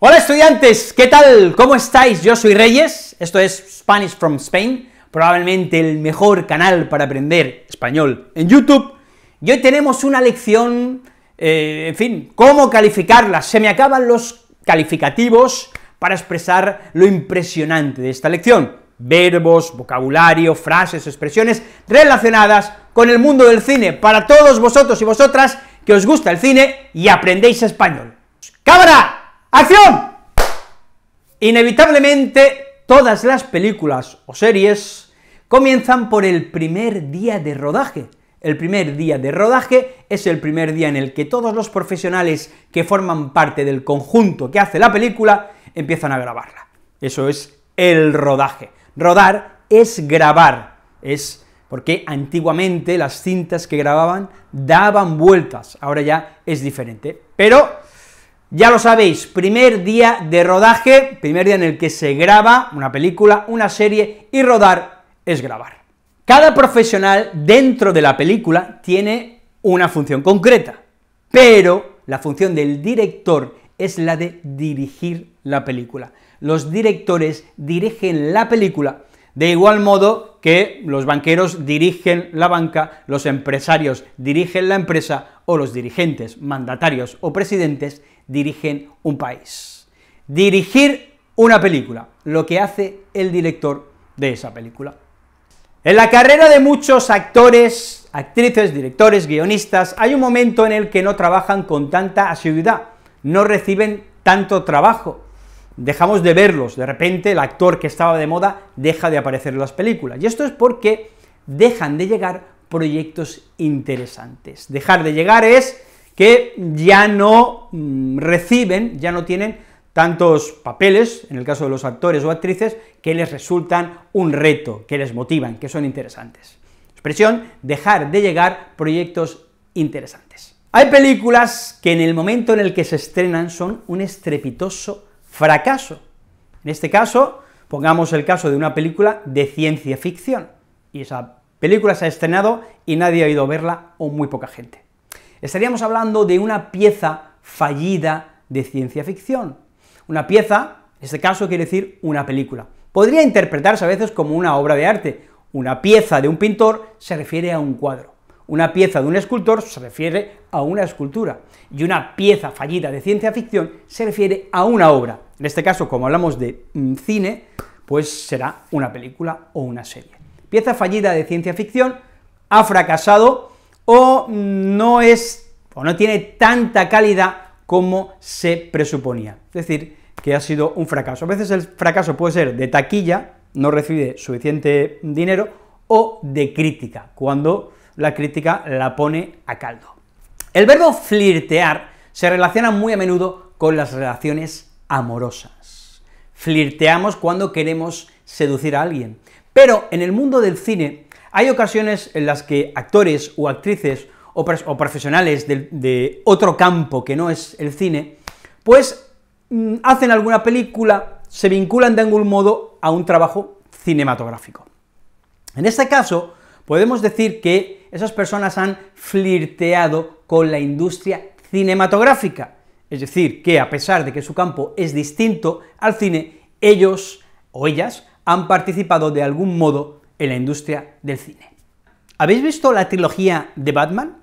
Hola estudiantes, ¿qué tal? ¿Cómo estáis? Yo soy Reyes, esto es Spanish from Spain, probablemente el mejor canal para aprender español en YouTube, y hoy tenemos una lección, eh, en fin, cómo calificarla, se me acaban los calificativos para expresar lo impresionante de esta lección, verbos, vocabulario, frases, expresiones relacionadas con el mundo del cine, para todos vosotros y vosotras que os gusta el cine y aprendéis español. ¡Cámara! ¡Acción! Inevitablemente, todas las películas o series comienzan por el primer día de rodaje. El primer día de rodaje es el primer día en el que todos los profesionales que forman parte del conjunto que hace la película empiezan a grabarla. Eso es el rodaje. Rodar es grabar, es porque antiguamente las cintas que grababan daban vueltas, ahora ya es diferente. Pero ya lo sabéis, primer día de rodaje, primer día en el que se graba una película, una serie, y rodar es grabar. Cada profesional dentro de la película tiene una función concreta, pero la función del director es la de dirigir la película. Los directores dirigen la película de igual modo que los banqueros dirigen la banca, los empresarios dirigen la empresa o los dirigentes, mandatarios o presidentes dirigen un país. Dirigir una película, lo que hace el director de esa película. En la carrera de muchos actores, actrices, directores, guionistas, hay un momento en el que no trabajan con tanta asiduidad, no reciben tanto trabajo, dejamos de verlos, de repente el actor que estaba de moda deja de aparecer en las películas, y esto es porque dejan de llegar proyectos interesantes. Dejar de llegar es que ya no mm, reciben, ya no tienen tantos papeles, en el caso de los actores o actrices, que les resultan un reto, que les motivan, que son interesantes. Expresión, dejar de llegar proyectos interesantes. Hay películas que en el momento en el que se estrenan son un estrepitoso fracaso. En este caso, pongamos el caso de una película de ciencia ficción, y esa película se ha estrenado y nadie ha ido a verla o muy poca gente estaríamos hablando de una pieza fallida de ciencia ficción. Una pieza, en este caso quiere decir una película. Podría interpretarse a veces como una obra de arte. Una pieza de un pintor se refiere a un cuadro. Una pieza de un escultor se refiere a una escultura. Y una pieza fallida de ciencia ficción se refiere a una obra. En este caso, como hablamos de mm, cine, pues será una película o una serie. Pieza fallida de ciencia ficción ha fracasado o no es o no tiene tanta calidad como se presuponía. Es decir, que ha sido un fracaso. A veces el fracaso puede ser de taquilla, no recibe suficiente dinero, o de crítica, cuando la crítica la pone a caldo. El verbo flirtear se relaciona muy a menudo con las relaciones amorosas. Flirteamos cuando queremos seducir a alguien. Pero en el mundo del cine hay ocasiones en las que actores o actrices o, profesionales de otro campo que no es el cine, pues mm, hacen alguna película, se vinculan de algún modo a un trabajo cinematográfico. En este caso, podemos decir que esas personas han flirteado con la industria cinematográfica, es decir, que a pesar de que su campo es distinto al cine, ellos o ellas han participado de algún modo en la industria del cine. ¿Habéis visto la trilogía de Batman?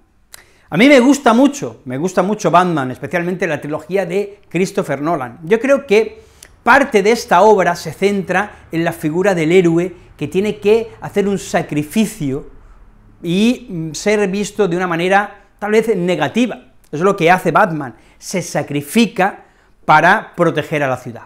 A mí me gusta mucho, me gusta mucho Batman, especialmente la trilogía de Christopher Nolan. Yo creo que parte de esta obra se centra en la figura del héroe que tiene que hacer un sacrificio y mm, ser visto de una manera tal vez negativa. es lo que hace Batman, se sacrifica para proteger a la ciudad.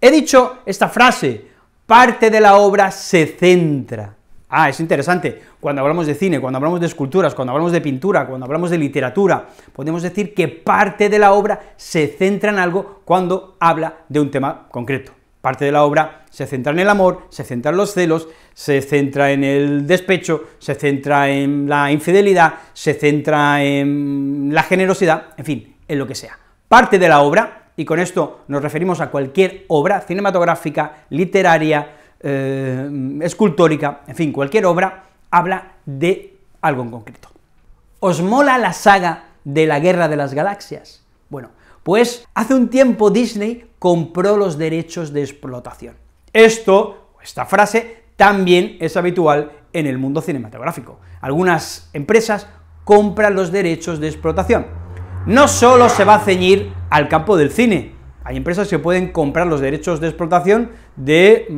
He dicho esta frase, parte de la obra se centra. Ah, es interesante, cuando hablamos de cine, cuando hablamos de esculturas, cuando hablamos de pintura, cuando hablamos de literatura, podemos decir que parte de la obra se centra en algo cuando habla de un tema concreto. Parte de la obra se centra en el amor, se centra en los celos, se centra en el despecho, se centra en la infidelidad, se centra en la generosidad, en fin, en lo que sea. Parte de la obra y con esto nos referimos a cualquier obra cinematográfica, literaria, eh, escultórica, en fin, cualquier obra habla de algo en concreto. ¿Os mola la saga de la Guerra de las Galaxias? Bueno, pues hace un tiempo Disney compró los derechos de explotación. Esto, esta frase, también es habitual en el mundo cinematográfico. Algunas empresas compran los derechos de explotación no solo se va a ceñir al campo del cine. Hay empresas que pueden comprar los derechos de explotación de mm,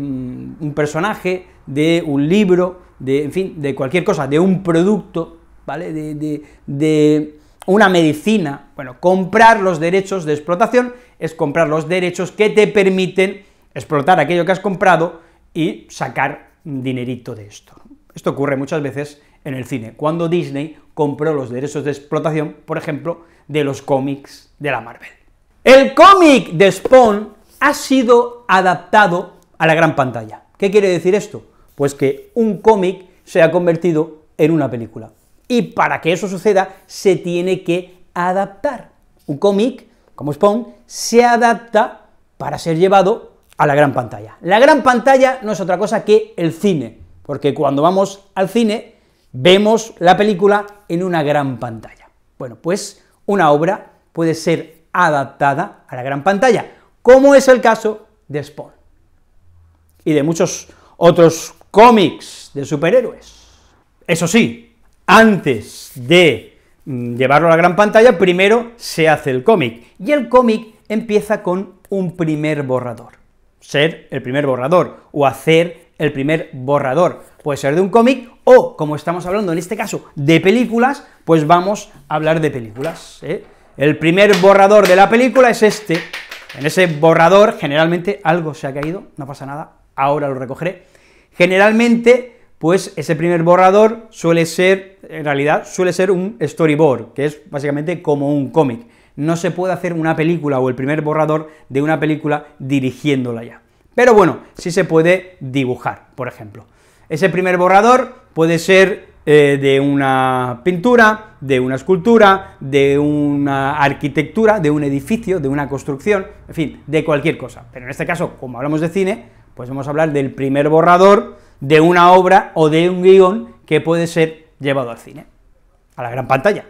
un personaje, de un libro, de, en fin, de cualquier cosa, de un producto, ¿vale? De, de, de una medicina. Bueno, comprar los derechos de explotación es comprar los derechos que te permiten explotar aquello que has comprado y sacar dinerito de esto. Esto ocurre muchas veces en el cine. Cuando Disney compró los derechos de explotación, por ejemplo, de los cómics de la Marvel. El cómic de Spawn ha sido adaptado a la gran pantalla. ¿Qué quiere decir esto? Pues que un cómic se ha convertido en una película. Y para que eso suceda, se tiene que adaptar. Un cómic, como Spawn, se adapta para ser llevado a la gran pantalla. La gran pantalla no es otra cosa que el cine, porque cuando vamos al cine, vemos la película en una gran pantalla. Bueno, pues una obra puede ser adaptada a la gran pantalla, como es el caso de Spawn y de muchos otros cómics de superhéroes. Eso sí, antes de mm, llevarlo a la gran pantalla, primero se hace el cómic, y el cómic empieza con un primer borrador. Ser el primer borrador, o hacer el primer borrador. Puede ser de un cómic o, como estamos hablando en este caso, de películas, pues vamos a hablar de películas. ¿eh? El primer borrador de la película es este. En ese borrador generalmente algo se ha caído, no pasa nada, ahora lo recogeré. Generalmente, pues ese primer borrador suele ser, en realidad, suele ser un storyboard, que es básicamente como un cómic. No se puede hacer una película o el primer borrador de una película dirigiéndola ya. Pero bueno, sí se puede dibujar, por ejemplo. Ese primer borrador puede ser eh, de una pintura, de una escultura, de una arquitectura, de un edificio, de una construcción, en fin, de cualquier cosa. Pero en este caso, como hablamos de cine, pues vamos a hablar del primer borrador de una obra o de un guión que puede ser llevado al cine, a la gran pantalla.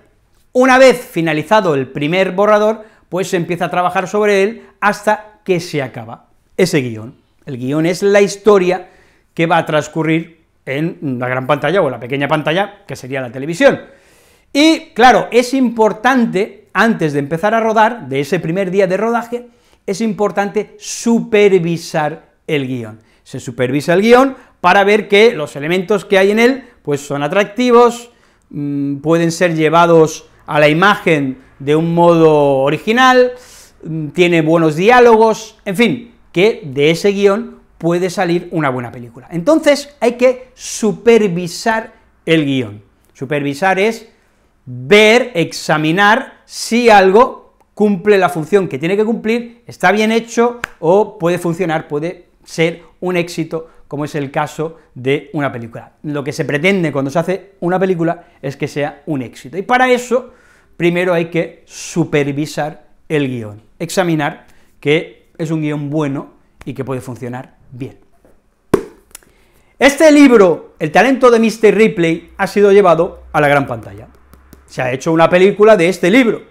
Una vez finalizado el primer borrador, pues se empieza a trabajar sobre él hasta que se acaba ese guión. El guión es la historia que va a transcurrir en la gran pantalla o la pequeña pantalla, que sería la televisión. Y claro, es importante, antes de empezar a rodar, de ese primer día de rodaje, es importante supervisar el guión. Se supervisa el guión para ver que los elementos que hay en él, pues son atractivos, mm, pueden ser llevados a la imagen de un modo original, mm, tiene buenos diálogos, en fin, que de ese guión puede salir una buena película. Entonces hay que supervisar el guión. Supervisar es ver, examinar si algo cumple la función que tiene que cumplir, está bien hecho o puede funcionar, puede ser un éxito, como es el caso de una película. Lo que se pretende cuando se hace una película es que sea un éxito. Y para eso, primero hay que supervisar el guión, examinar que es un guión bueno y que puede funcionar bien. Este libro, El talento de Mr. Ripley, ha sido llevado a la gran pantalla. Se ha hecho una película de este libro,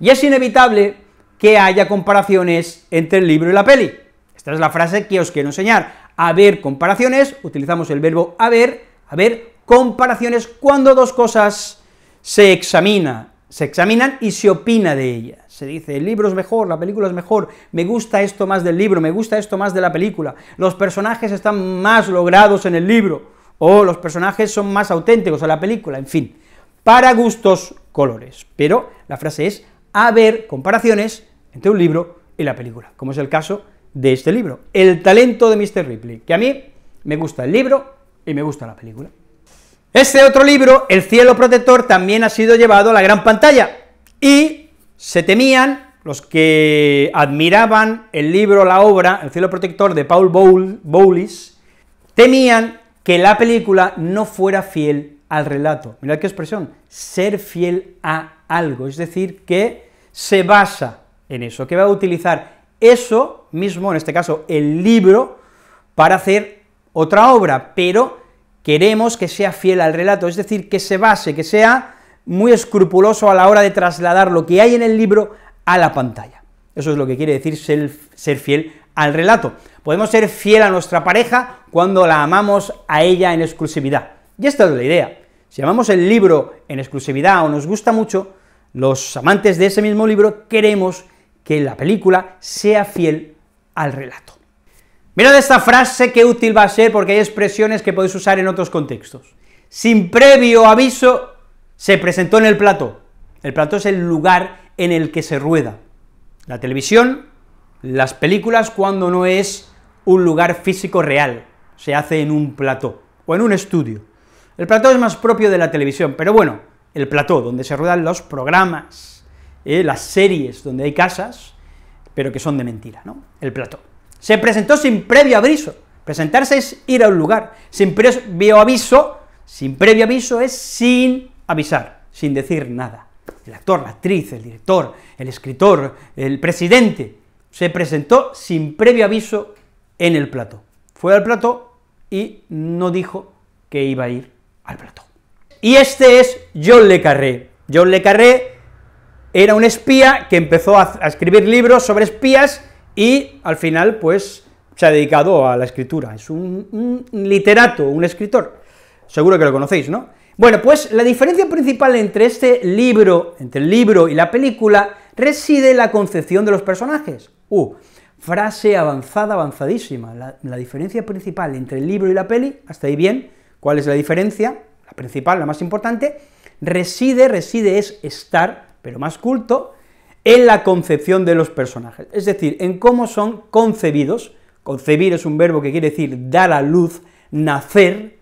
y es inevitable que haya comparaciones entre el libro y la peli. Esta es la frase que os quiero enseñar. Haber comparaciones, utilizamos el verbo haber, haber comparaciones cuando dos cosas se examinan se examinan y se opina de ellas. Se dice, el libro es mejor, la película es mejor, me gusta esto más del libro, me gusta esto más de la película, los personajes están más logrados en el libro, o los personajes son más auténticos en la película, en fin, para gustos, colores. Pero la frase es, haber comparaciones entre un libro y la película, como es el caso de este libro, El talento de Mr. Ripley, que a mí me gusta el libro y me gusta la película. Este otro libro, El cielo protector, también ha sido llevado a la gran pantalla, y se temían los que admiraban el libro, la obra, El cielo protector de Paul Bowles, temían que la película no fuera fiel al relato. Mirad qué expresión, ser fiel a algo, es decir, que se basa en eso, que va a utilizar eso mismo, en este caso el libro, para hacer otra obra, pero queremos que sea fiel al relato, es decir, que se base, que sea muy escrupuloso a la hora de trasladar lo que hay en el libro a la pantalla. Eso es lo que quiere decir ser, fiel al relato. Podemos ser fiel a nuestra pareja cuando la amamos a ella en exclusividad. Y esta es la idea. Si amamos el libro en exclusividad o nos gusta mucho, los amantes de ese mismo libro queremos que la película sea fiel al relato de esta frase qué útil va a ser porque hay expresiones que podéis usar en otros contextos. Sin previo aviso, se presentó en el plató. El plató es el lugar en el que se rueda. La televisión, las películas, cuando no es un lugar físico real, se hace en un plató o en un estudio. El plató es más propio de la televisión, pero bueno, el plató donde se ruedan los programas, eh, las series donde hay casas, pero que son de mentira, ¿no? El plató. Se presentó sin previo aviso. Presentarse es ir a un lugar. Sin previo aviso, sin previo aviso es sin avisar, sin decir nada. El actor, la actriz, el director, el escritor, el presidente, se presentó sin previo aviso en el plató. Fue al plató y no dijo que iba a ir al plató. Y este es John Le Carré. John Le Carré era un espía que empezó a, a escribir libros sobre espías y al final pues se ha dedicado a la escritura, es un, literato, un escritor, seguro que lo conocéis, ¿no? Bueno, pues la diferencia principal entre este libro, entre el libro y la película, reside en la concepción de los personajes. Uh, frase avanzada, avanzadísima. La, la, diferencia principal entre el libro y la peli, hasta ahí bien, ¿cuál es la diferencia? La principal, la más importante, reside, reside es estar, pero más culto, en la concepción de los personajes, es decir, en cómo son concebidos. Concebir es un verbo que quiere decir dar a luz, nacer,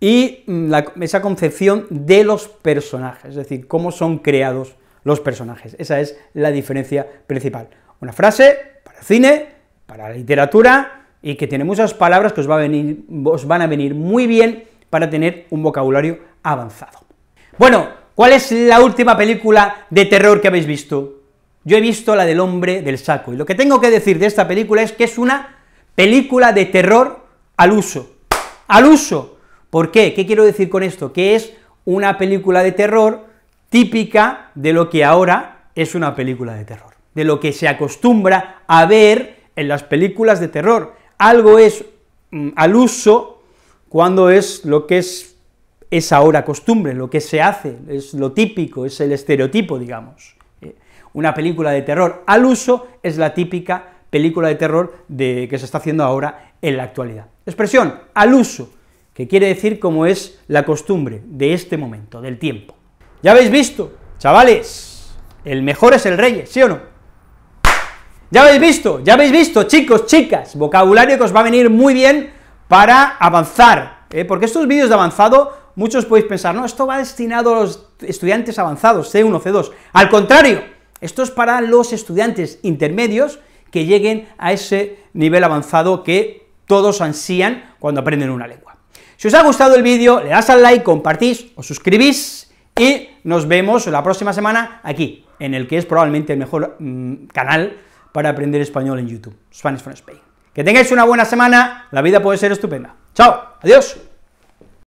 y mm, esa concepción de los personajes, es decir, cómo son creados los personajes. Esa es la diferencia principal. Una frase para cine, para la literatura, y que tiene muchas palabras que os, a venir, os van a venir muy bien para tener un vocabulario avanzado. Bueno, ¿Cuál es la última película de terror que habéis visto? Yo he visto la del hombre del saco, y lo que tengo que decir de esta película es que es una película de terror al uso. ¡Al uso! ¿Por qué? ¿Qué quiero decir con esto? Que es una película de terror típica de lo que ahora es una película de terror, de lo que se acostumbra a ver en las películas de terror. Algo es mm, al uso cuando es lo que es es ahora costumbre, lo que se hace, es lo típico, es el estereotipo, digamos. ¿eh? Una película de terror al uso es la típica película de terror de, que se está haciendo ahora en la actualidad. Expresión, al uso, que quiere decir como es la costumbre de este momento, del tiempo. Ya habéis visto, chavales, el mejor es el rey, ¿sí o no? Ya habéis visto, ya habéis visto, chicos, chicas, vocabulario que os va a venir muy bien para avanzar, ¿eh? porque estos vídeos de avanzado Muchos podéis pensar, no, esto va destinado a los estudiantes avanzados, C1, C2. Al contrario, esto es para los estudiantes intermedios que lleguen a ese nivel avanzado que todos ansían cuando aprenden una lengua. Si os ha gustado el vídeo, le das al like, compartís, o suscribís y nos vemos la próxima semana aquí, en el que es probablemente el mejor mm, canal para aprender español en YouTube, Spanish from Spain. Que tengáis una buena semana, la vida puede ser estupenda. ¡Chao! ¡Adiós!